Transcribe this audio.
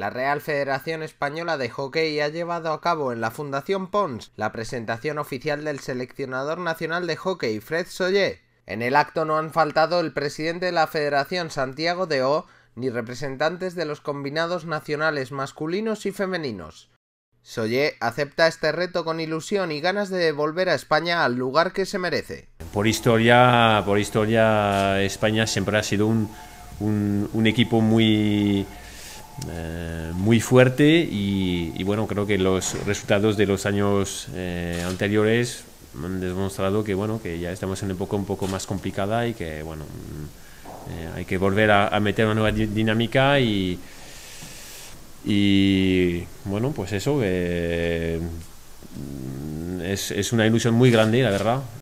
La Real Federación Española de Hockey ha llevado a cabo en la Fundación Pons la presentación oficial del seleccionador nacional de hockey Fred Soller. En el acto no han faltado el presidente de la Federación Santiago de O ni representantes de los combinados nacionales masculinos y femeninos. Soller acepta este reto con ilusión y ganas de volver a España al lugar que se merece. Por historia, por historia España siempre ha sido un equipo muy eh, muy fuerte y, bueno, creo que los resultados de los años eh, anteriores han demostrado que bueno, que ya estamos en una época un poco más complicada y que bueno, mm, eh, hay que volver a, meter una nueva dinámica y, y bueno, pues eso, mm, es, es una ilusión muy grande, la verdad.